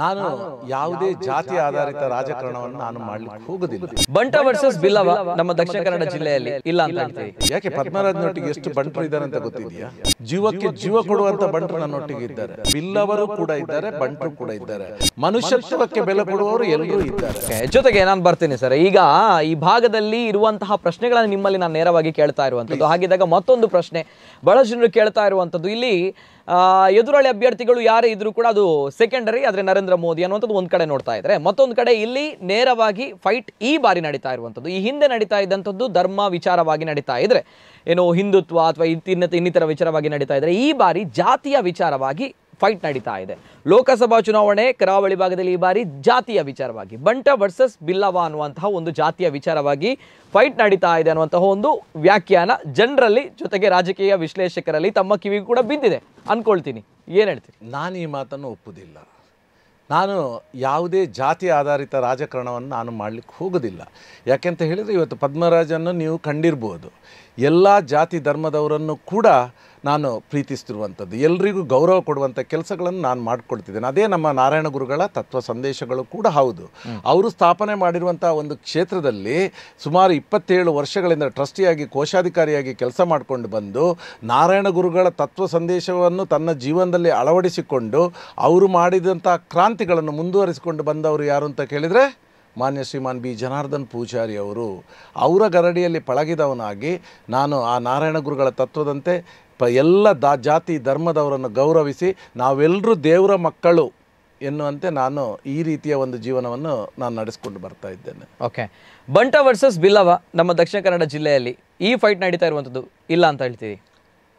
ನಾನು ಯಾವುದೇ ಜಾತಿ ಆಧಾರಿತ ರಾಜಕಾರಣವನ್ನು ನಾನು ಮಾಡ್ಲಿಕ್ಕೆ ಹೋಗುದಿಲ್ಲ ಬಂಟ ವರ್ಸಸ್ ಬಿಲ್ಲವ ನಮ್ಮ ದಕ್ಷಿಣ ಕನ್ನಡ ಜಿಲ್ಲೆಯಲ್ಲಿ ಇಲ್ಲ ಅಂತ ಹೇಳ್ತೀವಿ ಯಾಕೆ ಪದ್ಮರಾಜ್ನೊಟ್ಟಿಗೆ ಎಷ್ಟು ಬಂಟರು ಇದ್ದಾರೆ ಅಂತ ಗೊತ್ತಿದೆಯಾ ಜೀವಕ್ಕೆ ಜೀವ ಕೊಡುವಂತ ಬಂಟರು ನನ್ನೊಟ್ಟಿಗೆ ಇದ್ದಾರೆ ಬಿಲ್ಲವರು ಕೂಡ ಇದ್ದಾರೆ ಬಂಟರು ಕೂಡ ಇದ್ದಾರೆ ಮನುಷ್ಯತ್ವಕ್ಕೆ ಬೆಲೆ ಕೊಡುವವರು ಎಲ್ಲರೂ ಇದ್ದಾರೆ ಜೊತೆಗೆ ನಾನು ಬರ್ತೀನಿ ಸರ್ ಈಗ ಈ ಭಾಗದಲ್ಲಿ ಇರುವಂತಹ ಪ್ರಶ್ನೆಗಳನ್ನು ನಿಮ್ಮಲ್ಲಿ ನಾನು ನೇರವಾಗಿ ಕೇಳ್ತಾ ಇರುವಂತದ್ದು ಹಾಗಿದ್ದಾಗ ಮತ್ತೊಂದು ಪ್ರಶ್ನೆ ಬಹಳ ಜನರು ಕೇಳ್ತಾ ಇರುವಂತದ್ದು ಇಲ್ಲಿ ಎದುರಾಳಿ ಅಭ್ಯರ್ಥಿಗಳು ಯಾರೇ ಇದ್ರು ಕೂಡ ಅದು ಸೆಕೆಂಡರಿ ಆದ್ರೆ ನರೇಂದ್ರ ನರೇಂದ್ರ ಮೋದಿ ಅನ್ನುವಂಥದ್ದು ಒಂದು ಕಡೆ ನೋಡ್ತಾ ಇದ್ರೆ ಮತ್ತೊಂದು ಕಡೆ ಇಲ್ಲಿ ನೇರವಾಗಿ ಫೈಟ್ ಈ ಬಾರಿ ನಡೀತಾ ಇರುವಂಥದ್ದು ಈ ಹಿಂದೆ ನಡೀತಾ ಇದ್ದಂಥದ್ದು ಧರ್ಮ ವಿಚಾರವಾಗಿ ನಡೀತಾ ಇದ್ರೆ ಏನು ಹಿಂದುತ್ವ ಅಥವಾ ಇನ್ನಿತ ಇನ್ನಿತರ ವಿಚಾರವಾಗಿ ನಡೀತಾ ಇದ್ರೆ ಈ ಬಾರಿ ಜಾತಿಯ ವಿಚಾರವಾಗಿ ಫೈಟ್ ನಡೀತಾ ಇದೆ ಲೋಕಸಭಾ ಚುನಾವಣೆ ಕರಾವಳಿ ಭಾಗದಲ್ಲಿ ಈ ಬಾರಿ ಜಾತಿಯ ವಿಚಾರವಾಗಿ ಬಂಟ ವರ್ಸಸ್ ಬಿಲ್ಲವ ಅನ್ನುವಂತಹ ಒಂದು ಜಾತಿಯ ವಿಚಾರವಾಗಿ ಫೈಟ್ ನಡೀತಾ ಇದೆ ಅನ್ನುವಂತಹ ಒಂದು ವ್ಯಾಖ್ಯಾನ ಜನರಲ್ಲಿ ಜೊತೆಗೆ ರಾಜಕೀಯ ವಿಶ್ಲೇಷಕರಲ್ಲಿ ತಮ್ಮ ಕಿವಿಗೂ ಕೂಡ ಬಿದ್ದಿದೆ ಅನ್ಕೊಳ್ತೀನಿ ಏನ್ ಹೇಳ್ತೀನಿ ನಾನು ಈ ಮಾತನ್ನು ಒಪ್ಪುದಿಲ್ಲ ನಾನು ಯಾವುದೇ ಜಾತಿ ಆಧಾರಿತ ರಾಜಕಾರಣವನ್ನು ನಾನು ಮಾಡಲಿಕ್ಕೆ ಹೋಗೋದಿಲ್ಲ ಯಾಕೆಂತ ಹೇಳಿದರೆ ಇವತ್ತು ಪದ್ಮರಾಜನ್ನು ನೀವು ಕಂಡಿರ್ಬೋದು ಎಲ್ಲ ಜಾತಿ ಧರ್ಮದವರನ್ನು ಕೂಡ ನಾನು ಪ್ರೀತಿಸ್ತಿರುವಂಥದ್ದು ಎಲ್ರಿಗೂ ಗೌರವ ಕೊಡುವಂಥ ಕೆಲಸಗಳನ್ನು ನಾನು ಮಾಡಿಕೊಡ್ತಿದ್ದೇನೆ ಅದೇ ನಮ್ಮ ನಾರಾಯಣ ಗುರುಗಳ ತತ್ವ ಸಂದೇಶಗಳು ಕೂಡ ಹೌದು ಅವರು ಸ್ಥಾಪನೆ ಮಾಡಿರುವಂಥ ಒಂದು ಕ್ಷೇತ್ರದಲ್ಲಿ ಸುಮಾರು ಇಪ್ಪತ್ತೇಳು ವರ್ಷಗಳಿಂದ ಟ್ರಸ್ಟಿಯಾಗಿ ಕೋಶಾಧಿಕಾರಿಯಾಗಿ ಕೆಲಸ ಮಾಡಿಕೊಂಡು ಬಂದು ನಾರಾಯಣ ಗುರುಗಳ ತತ್ವ ಸಂದೇಶವನ್ನು ತನ್ನ ಜೀವನದಲ್ಲಿ ಅಳವಡಿಸಿಕೊಂಡು ಅವರು ಮಾಡಿದಂಥ ಕ್ರಾಂತಿಗಳನ್ನು ಮುಂದುವರಿಸಿಕೊಂಡು ಬಂದವರು ಯಾರು ಅಂತ ಕೇಳಿದರೆ ಮಾನ್ಯ ಶ್ರೀಮಾನ್ ಬಿ ಜನಾರ್ದನ್ ಪೂಜಾರಿ ಅವರು ಅವರ ಗರಡಿಯಲ್ಲಿ ಪಳಗಿದವನಾಗಿ ನಾನು ಆ ನಾರಾಯಣ ಗುರುಗಳ ತತ್ವದಂತೆ ಪ ಎಲ್ಲ ದ ಜಾತಿ ಧರ್ಮದವರನ್ನು ಗೌರವಿಸಿ ನಾವೆಲ್ಲರೂ ದೇವರ ಮಕ್ಕಳು ಎನ್ನುವಂತೆ ನಾನು ಈ ರೀತಿಯ ಒಂದು ಜೀವನವನ್ನು ನಾನು ನಡೆಸ್ಕೊಂಡು ಬರ್ತಾ ಇದ್ದೇನೆ ಓಕೆ ಬಂಟ ವರ್ಸಸ್ ಬಿಲ್ಲವ ನಮ್ಮ ದಕ್ಷಿಣ ಕನ್ನಡ ಜಿಲ್ಲೆಯಲ್ಲಿ ಈ ಫೈಟ್ ನಡೀತಾ ಇರುವಂಥದ್ದು ಇಲ್ಲ ಅಂತ ಹೇಳ್ತೀವಿ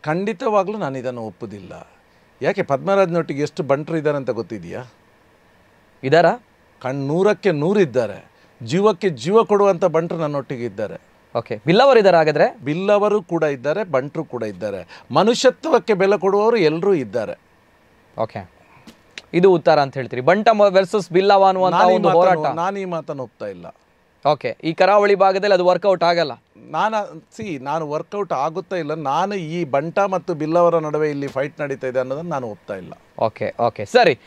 ಖಂಡಿತವಾಗಲೂ ನಾನು ಇದನ್ನು ಒಪ್ಪುದಿಲ್ಲ ಯಾಕೆ ಪದ್ಮರಾಜನೊಟ್ಟಿಗೆ ಎಷ್ಟು ಬಂಟರು ಇದ್ದಾರೆ ಅಂತ ಗೊತ್ತಿದೆಯಾ ಇದಾರಾ ಕಣ್ ನೂರಕ್ಕೆ ನೂರಿದ್ದಾರೆ ಜೀವಕ್ಕೆ ಜೀವ ಕೊಡುವಂಥ ಬಂಟರು ನನ್ನೊಟ್ಟಿಗೆ ಇದ್ದಾರೆ ಓಕೆ ಬಿಲ್ಲವರು ಇದ್ದಾರೆ ಹಾಗಾದ್ರೆ ಬಿಲ್ಲವರು ಕೂಡ ಇದ್ದಾರೆ ಬಂಟರು ಕೂಡ ಇದ್ದಾರೆ ಮನುಷ್ಯತ್ವಕ್ಕೆ ಬೆಲೆ ಕೊಡುವವರು ಎಲ್ಲರೂ ಇದ್ದಾರೆ ಓಕೆ ಇದು ಉತ್ತರ ಅಂತ ಹೇಳ್ತೀರಿ ಬಂಟ ವರ್ಸಸ್ ಬಿಲ್ಲವ ಅನ್ನುವಂತ ಒಂದು ಹೋರಾಟ ನಾನು ಈ ಮಾತನ್ನು ಒಪ್ತಾ ಇಲ್ಲ ಓಕೆ ಈ ಕರಾವಳಿ ಭಾಗದಲ್ಲಿ ಅದು ವರ್ಕೌಟ್ ಆಗಲ್ಲ ನಾನು ಸಿ ನಾನು ವರ್ಕೌಟ್ ಆಗುತ್ತಾ ಇಲ್ಲ ನಾನು ಈ ಬಂಟ ಮತ್ತು ಬಿಲ್ಲವರ ನಡುವೆ ಇಲ್ಲಿ ಫೈಟ್ ನಡೀತಾ ಇದೆ ಅನ್ನೋದನ್ನು ನಾನು ಒಪ್ತಾ ಇಲ್ಲ ಓಕೆ ಓಕೆ ಸರಿ